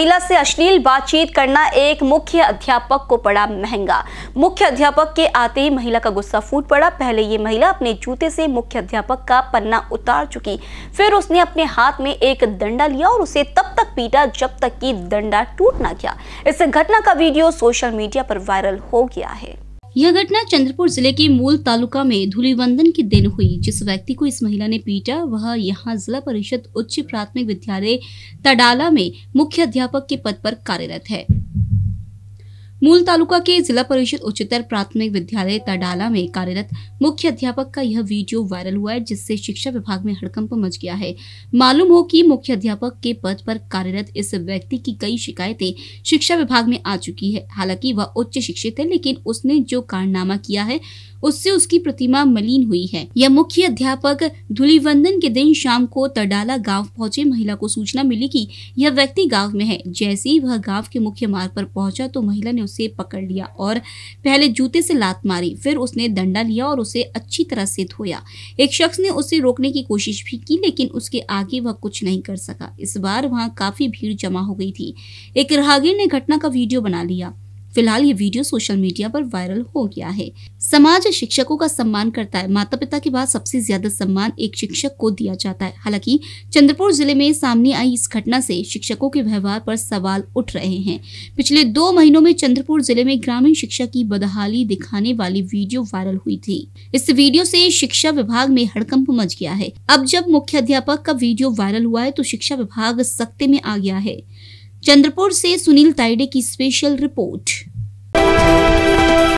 महिला से अश्लील बातचीत करना एक मुख्य अध्यापक को पड़ा महंगा मुख्य अध्यापक के आते ही महिला का गुस्सा फूट पड़ा पहले ये महिला अपने जूते से मुख्य अध्यापक का पन्ना उतार चुकी फिर उसने अपने हाथ में एक डंडा लिया और उसे तब तक पीटा जब तक कि डंडा टूट ना गया इस घटना का वीडियो सोशल मीडिया पर वायरल हो गया है यह घटना चंद्रपुर जिले के मूल तालुका में धूलिवंदन के दिन हुई जिस व्यक्ति को इस महिला ने पीटा वह यहां जिला परिषद उच्च प्राथमिक विद्यालय तडाला में मुख्य अध्यापक के पद पर कार्यरत है मूल तालुका के जिला परिषद उच्चतर प्राथमिक विद्यालय तडाला में कार्यरत मुख्य अध्यापक का यह वीडियो वायरल हुआ है जिससे शिक्षा विभाग में हड़कंप मच गया है मालूम हो कि मुख्य अध्यापक के पद पर कार्यरत इस व्यक्ति की कई शिकायतें शिक्षा विभाग में आ चुकी है हालांकि वह उच्च शिक्षित है लेकिन उसने जो कारनामा किया है उससे उसकी प्रतिमा मलिन हुई है यह मुख्य अध्यापक धुलिवंदन के दिन शाम को तडाला गांव पहुंचे महिला को सूचना मिली कि यह व्यक्ति गांव में है जैसे ही वह गांव के मुख्य मार्ग पर पहुंचा तो महिला ने उसे पकड़ लिया और पहले जूते से लात मारी फिर उसने डंडा लिया और उसे अच्छी तरह से धोया एक शख्स ने उसे रोकने की कोशिश भी की लेकिन उसके आगे वह कुछ नहीं कर सका इस बार वहाँ काफी भीड़ जमा हो गई थी एक राहगीर ने घटना का वीडियो बना लिया फिलहाल ये वीडियो सोशल मीडिया पर वायरल हो गया है समाज शिक्षकों का सम्मान करता है माता पिता के बाद सबसे ज्यादा सम्मान एक शिक्षक को दिया जाता है हालांकि चंद्रपुर जिले में सामने आई इस घटना से शिक्षकों के व्यवहार पर सवाल उठ रहे हैं पिछले दो महीनों में चंद्रपुर जिले में ग्रामीण शिक्षा की बदहाली दिखाने वाली वीडियो वायरल हुई थी इस वीडियो से शिक्षा विभाग में हड़कंप मच गया है अब जब मुख्य अध्यापक का वीडियो वायरल हुआ है तो शिक्षा विभाग सख्ते में आ गया है चंद्रपुर से सुनील ताइडे की स्पेशल रिपोर्ट